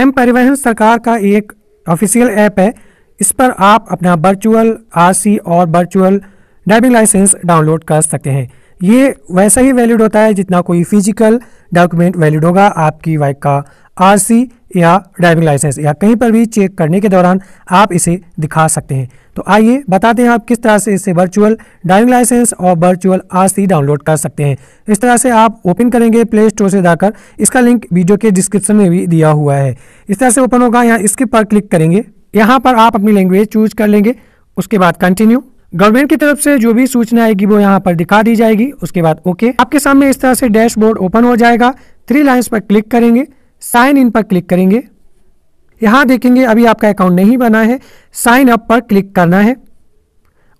M परिवहन सरकार का एक ऑफिशियल ऐप है इस पर आप अपना वर्चुअल आरसी और वर्चुअल ड्राइविंग लाइसेंस डाउनलोड कर सकते हैं ये वैसा ही वैलिड होता है जितना कोई फिजिकल डॉक्यूमेंट वैलिड होगा आपकी बाइक का आरसी या ड्राइविंग लाइसेंस या कहीं पर भी चेक करने के दौरान आप इसे दिखा सकते हैं तो आइए बताते हैं आप किस तरह से इसे वर्चुअल ड्राइविंग लाइसेंस और वर्चुअल आर डाउनलोड कर सकते हैं इस तरह से आप ओपन करेंगे प्ले स्टोर से जाकर इसका लिंक वीडियो के डिस्क्रिप्शन में भी दिया हुआ है इस तरह से ओपन होगा यहाँ इसके पर क्लिक करेंगे यहाँ पर आप अपनी लैंग्वेज चूज कर लेंगे उसके बाद कंटिन्यू गवर्नमेंट की तरफ से जो भी सूचना आएगी वो यहाँ पर दिखा दी जाएगी उसके बाद ओके आपके सामने इस तरह से डैशबोर्ड ओपन हो जाएगा थ्री लाइन्स पर क्लिक करेंगे साइन इन पर क्लिक करेंगे यहाँ देखेंगे अभी आपका अकाउंट नहीं बना है साइन अप पर क्लिक करना है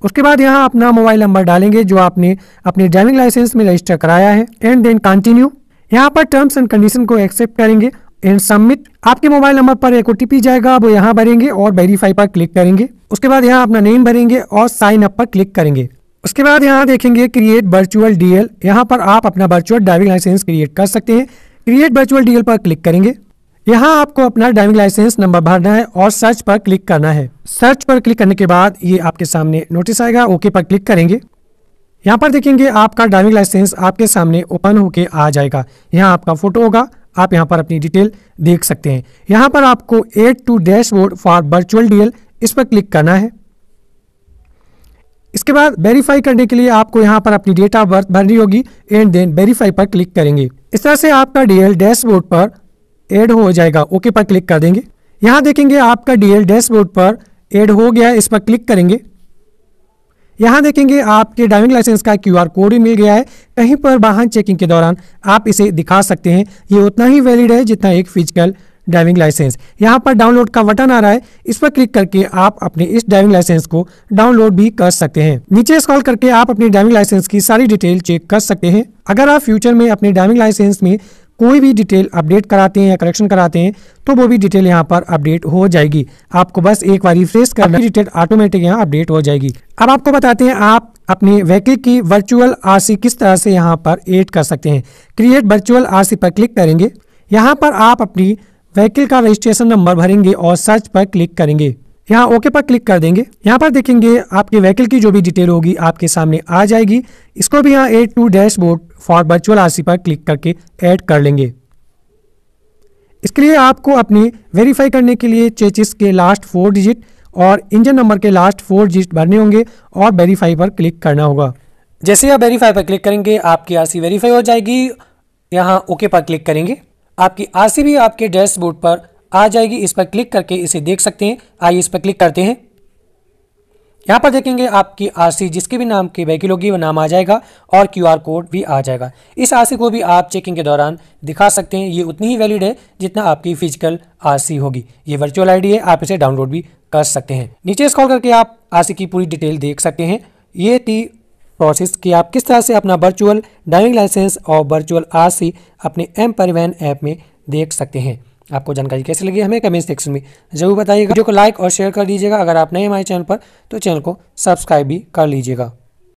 उसके बाद यहाँ अपना मोबाइल नंबर डालेंगे जो आपने अपने ड्राइविंग लाइसेंस में रजिस्टर कराया है एंड देन कंटिन्यू यहाँ पर टर्म्स एंड कंडीशन को एक्सेप्ट करेंगे एंड सबमिट आपके मोबाइल नंबर पर एक ओटीपी जाएगा वो यहाँ भरेंगे और वेरीफाई पर क्लिक करेंगे उसके बाद यहाँ अपना नेम भरेंगे और साइन अप पर क्लिक करेंगे उसके बाद यहाँ देखेंगे क्रिएट वर्चुअल डीएल यहाँ पर आप अपना वर्चुअल ड्राइविंग लाइसेंस क्रिएट कर सकते हैं क्रिएट वर्चुअल डीएल पर क्लिक करेंगे यहाँ आपको अपना ड्राइविंग लाइसेंस नंबर भरना है और सर्च पर क्लिक करना है सर्च पर क्लिक करने के बाद ये आपके सामने नोटिस आएगा ओके पर क्लिक करेंगे यहाँ पर देखेंगे आपका ड्राइविंग लाइसेंस आपके सामने ओपन होके आ जाएगा यहाँ आपका फोटो होगा आप यहाँ पर अपनी डिटेल देख सकते हैं यहाँ पर आपको add to dashboard for virtual DL इस पर क्लिक करना है इसके बाद वेरीफाई करने के लिए आपको यहाँ पर अपनी डेट ऑफ बर्थ भरनी होगी एंड देन वेरीफाई पर क्लिक करेंगे इस तरह से आपका डीएल डैशबोर्ड पर एड हो जाएगा ओके पर क्लिक कर देंगे यहाँ देखेंगे आपका डीएल डैशबोर्ड पर एड हो गया इस पर क्लिक करेंगे यहाँ देखेंगे आपके ड्राइविंग लाइसेंस का क्यूआर कोड भी मिल गया है कहीं पर वाहन चेकिंग के दौरान आप इसे दिखा सकते हैं ये उतना ही वैलिड है जितना एक फिजिकल ड्राइविंग लाइसेंस यहाँ पर डाउनलोड का बटन आ रहा है इस पर क्लिक करके आप अपने इस ड्राइविंग लाइसेंस को डाउनलोड भी कर सकते हैं नीचे स्कॉल करके आप अपने ड्राइविंग लाइसेंस की सारी डिटेल चेक कर सकते हैं अगर आप फ्यूचर में अपने ड्राइविंग लाइसेंस में कोई भी डिटेल अपडेट कराते हैं या करेक्शन कराते हैं तो वो भी डिटेल यहाँ पर अपडेट हो जाएगी आपको बस एक बार रिफ्रेश करना डिटेल ऑटोमेटिक यहाँ अपडेट हो जाएगी अब आपको बताते हैं आप अपने व्हीकल की वर्चुअल आर किस तरह से यहाँ पर एड कर सकते हैं क्रिएट वर्चुअल आर पर क्लिक करेंगे यहाँ पर आप अपनी व्हीकल का रजिस्ट्रेशन नंबर भरेंगे और सर्च पर क्लिक करेंगे यहाँ ओके पर क्लिक कर देंगे यहाँ पर देखेंगे आपके व्हीकल की जो भी डिटेल होगी आपके सामने आ जाएगी इसको भी यहाँ add to dashboard for virtual R पर क्लिक करके ऐड कर लेंगे इसके लिए आपको अपने वेरीफाई करने के लिए चेचिस के लास्ट फोर डिजिट और इंजन नंबर के लास्ट फोर डिजिट भरने होंगे और वेरीफाई पर क्लिक करना होगा जैसे आप वेरीफाई पर क्लिक करेंगे आपकी आरसी वेरीफाई हो जाएगी यहाँ ओके पर क्लिक करेंगे आपकी आरसी भी आपके डैशबोर्ड पर आ जाएगी इस पर क्लिक करके इसे देख सकते हैं आइए इस पर क्लिक करते हैं यहाँ पर देखेंगे आपकी आरसी जिसके भी नाम की वहीकिल होगी वह नाम आ जाएगा और क्यूआर कोड भी आ जाएगा इस आरसी को भी आप चेकिंग के दौरान दिखा सकते हैं ये उतनी ही वैलिड है जितना आपकी फिजिकल आरसी होगी ये वर्चुअल आईडी है आप इसे डाउनलोड भी कर सकते हैं नीचे स्कॉल करके आप आरसी की पूरी डिटेल देख सकते हैं ये थी प्रोसेस कि आप किस तरह से अपना वर्चुअल ड्राइविंग लाइसेंस और वर्चुअल सी अपने एम परिवहन ऐप में देख सकते हैं आपको जानकारी कैसे लगी हमें कमेंट सेक्शन में जरूर बताइएगा वीडियो को लाइक और शेयर कर दीजिएगा अगर आप नए हमारे चैनल पर तो चैनल को सब्सक्राइब भी कर लीजिएगा